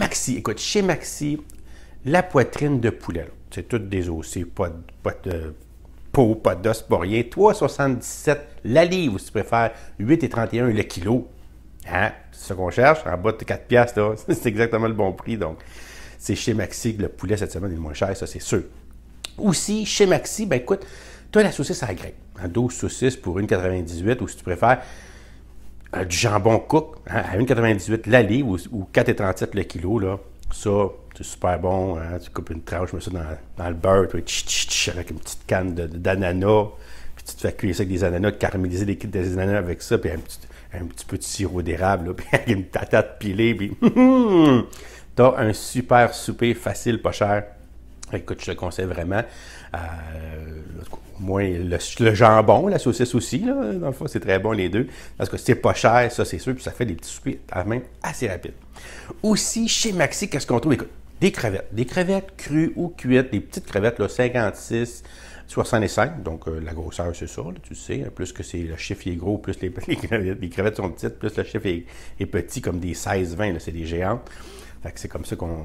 Maxi, écoute, chez Maxi, la poitrine de poulet, c'est toutes des aussi, pas, pas de peau, pas d'os, pas rien. 3,77 la livre, si tu préfères, 8,31 le kilo. Hein? C'est ce qu'on cherche, en bas de 4 piastres, c'est exactement le bon prix. Donc, c'est chez Maxi que le poulet cette semaine est moins cher, ça c'est sûr. Aussi, chez Maxi, ben écoute, tu as la saucisse à la graine. 12 saucisses pour 1,98 ou si tu préfères, euh, du jambon cook hein, à 1,98 l'allée ou, 4,37 le kilo. Là. Ça, c'est super bon. Hein. tu coupes une tranche, mets ça dans, dans le beurre, avec une petite canne d'ananas. Puis tu te fais cuire ça avec des ananas, caraméliser des, des ananas avec ça, puis un petit, un petit peu de sirop d'érable, puis avec une tatate pilée. Puis t'as un super souper facile, pas cher. Écoute, je te conseille vraiment. Euh, au moins le, jambon, la saucisse aussi, dans le fond, c'est très bon les deux. Parce que c'est pas cher, ça c'est sûr, puis ça fait des petits à à même assez rapide. Aussi, chez Maxi, qu'est-ce qu'on trouve? Écoute, des crevettes. Des crevettes crues ou cuites, des petites crevettes, là, 56, 65, donc euh, la grosseur, c'est ça, tu sais. plus que c'est le chiffre est gros, plus les, crevettes, sont petites, plus le chiffre est, est petit, comme des 16-20, c'est des géantes. Fait que c'est comme ça qu'on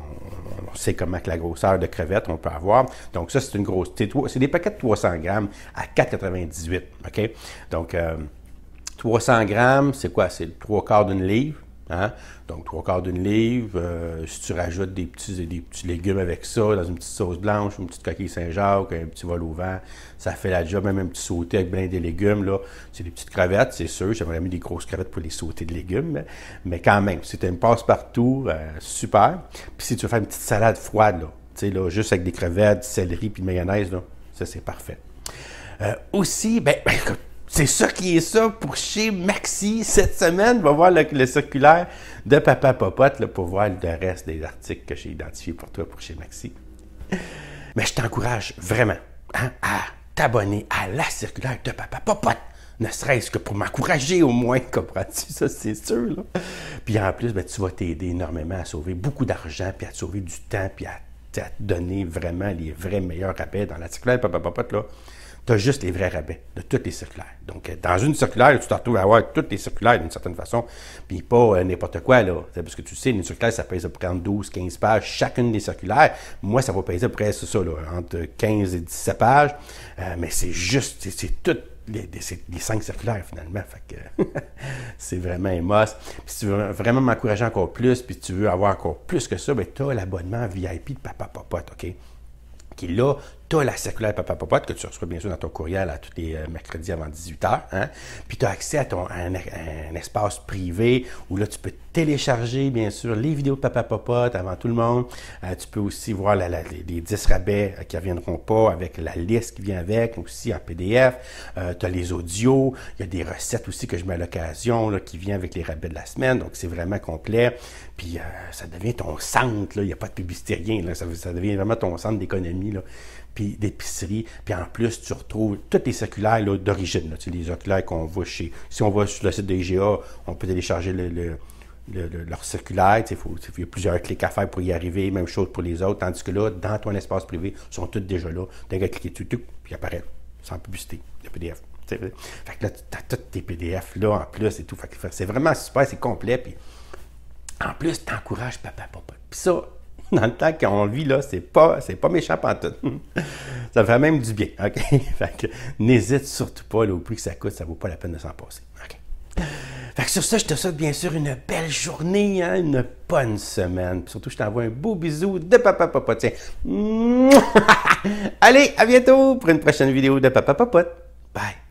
sait comment que la grosseur de crevette on peut avoir. Donc ça, c'est une grosse... C'est des paquets de 300 grammes à 4,98, OK? Donc, 300 euh, grammes, c'est quoi? C'est trois quarts d'une livre. Hein? Donc, trois quarts d'une livre. Euh, si tu rajoutes des petits, légumes avec ça, dans une petite sauce blanche, une petite coquille Saint-Jacques, un petit vol au vent, ça fait la job. Même un petit sauté avec plein de légumes, là. C'est des petites crevettes, c'est sûr. J'aimerais mis des grosses crevettes pour les sauter de légumes. Mais quand même, si tu une passe-partout, euh, super. Puis si tu veux faire une petite salade froide, là, tu sais, là, juste avec des crevettes, du céleri puis de mayonnaise, là, ça, c'est parfait. Euh, aussi, ben, ben c'est ça qui est ça pour chez Maxi cette semaine. va voir le, circulaire de Papa Popote pour voir le reste des articles que j'ai identifiés pour toi pour chez Maxi. Mais je t'encourage vraiment hein, à t'abonner à la circulaire de Papa Popote. Ne serait-ce que pour m'encourager au moins, comprends-tu? Ça, c'est sûr. Puis en plus, ben, tu vas t'aider énormément à sauver beaucoup d'argent, puis à te sauver du temps, puis à, te donner vraiment les vrais meilleurs rappels dans la circulaire de Papa Popote. Là tu as juste les vrais rabais de toutes les circulaires. Donc, euh, dans une circulaire, tu te retrouves à avoir toutes les circulaires d'une certaine façon, puis pas euh, n'importe quoi, là. Parce que tu sais, une circulaire, ça pèse à peu près 12, 15 pages, chacune des circulaires. Moi, ça va peser à peu près, ça, là, entre 15 et 17 pages. Euh, mais c'est juste, c'est toutes les, les, cinq circulaires finalement. Fait que c'est vraiment émos. Puis si tu veux vraiment m'encourager encore plus, puis tu veux avoir encore plus que ça, ben tu as l'abonnement VIP de Papa Popote, OK? Qui là, tu as la circulaire Papa Popote que tu reçois bien sûr dans ton courriel à tous les euh, mercredis avant 18h. Hein? Puis tu as accès à, ton, un, espace privé où là tu peux télécharger bien sûr les vidéos de Papa Popote avant tout le monde. Euh, tu peux aussi voir les, 10 rabais euh, qui ne reviendront pas avec la liste qui vient avec aussi en PDF. tu as les audios, il y a des recettes aussi que je mets à l'occasion là, qui vient avec les rabais de la semaine. Donc c'est vraiment complet. Puis ça devient ton centre, il n'y a pas de publicité, rien. Là. Ça, ça devient vraiment ton centre d'économie. Là d'épicerie. Puis en plus, tu retrouves toutes les circulaires d'origine. Tu les circulaires qu'on voit chez. Si on va sur le site des IGA, on peut télécharger le, leur circulaire. Il y a plusieurs clics à faire pour y arriver. Même chose pour les autres. Tandis que là, dans ton espace privé, ils sont tous déjà là. T'as qu'à cliquer dessus, puis apparaît. Sans publicité, le PDF. fait que là, tu as tous tes PDF là en plus et tout. c'est vraiment super, c'est complet. Puis en plus, tu papa, papa. Puis ça, dans le temps qu'on vit là, c'est pas, c'est pas méchant pantoute. ça fait même du bien, fait n'hésite surtout pas, au prix que ça coûte, ça vaut pas la peine de s'en passer. sur ça, je te souhaite bien sûr une belle journée, hein, une bonne semaine. surtout, je t'envoie un beau bisou de Papa papote. Tiens. Allez, à bientôt pour une prochaine vidéo de Papa papote. Bye!